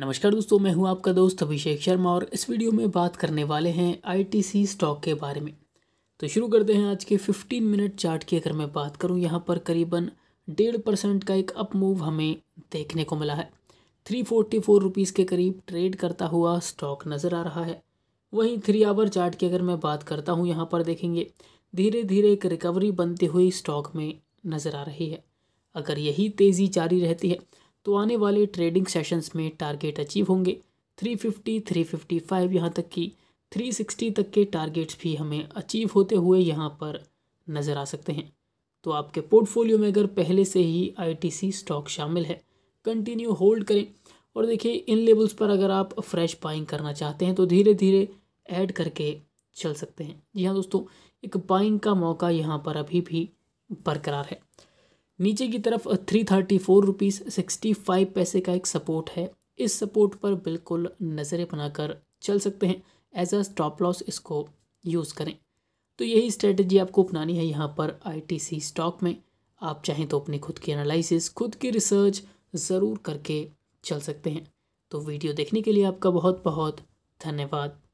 नमस्कार दोस्तों मैं हूं आपका दोस्त अभिषेक शर्मा और इस वीडियो में बात करने वाले हैं आईटीसी स्टॉक के बारे में तो शुरू करते हैं आज के 15 मिनट चार्ट की अगर मैं बात करूं यहां पर करीबन डेढ़ परसेंट का एक अप मूव हमें देखने को मिला है थ्री फोर्टी फोर रुपीज़ के करीब ट्रेड करता हुआ स्टॉक नज़र आ रहा है वहीं थ्री आवर चार्ट की अगर मैं बात करता हूँ यहाँ पर देखेंगे धीरे धीरे एक रिकवरी बनती हुई स्टॉक में नज़र आ रही है अगर यही तेज़ी जारी रहती है तो आने वाले ट्रेडिंग सेशंस में टारगेट अचीव होंगे 350, 355 यहाँ तक कि 360 तक के टारगेट्स भी हमें अचीव होते हुए यहाँ पर नज़र आ सकते हैं तो आपके पोर्टफोलियो में अगर पहले से ही आईटीसी स्टॉक शामिल है कंटिन्यू होल्ड करें और देखिए इन लेवल्स पर अगर आप फ्रेश बाइंग करना चाहते हैं तो धीरे धीरे ऐड करके चल सकते हैं जी हाँ दोस्तों एक बाइंग का मौका यहाँ पर अभी भी बरकरार है नीचे की तरफ three thirty four rupees sixty five पैसे का एक सपोर्ट है इस सपोर्ट पर बिल्कुल नज़रें बनाकर चल सकते हैं एज अ स्टॉप लॉस इसको यूज़ करें तो यही स्ट्रेटजी आपको अपनानी है यहाँ पर आईटीसी स्टॉक में आप चाहें तो अपनी खुद की एनालिसिस खुद की रिसर्च ज़रूर करके चल सकते हैं तो वीडियो देखने के लिए आपका बहुत बहुत धन्यवाद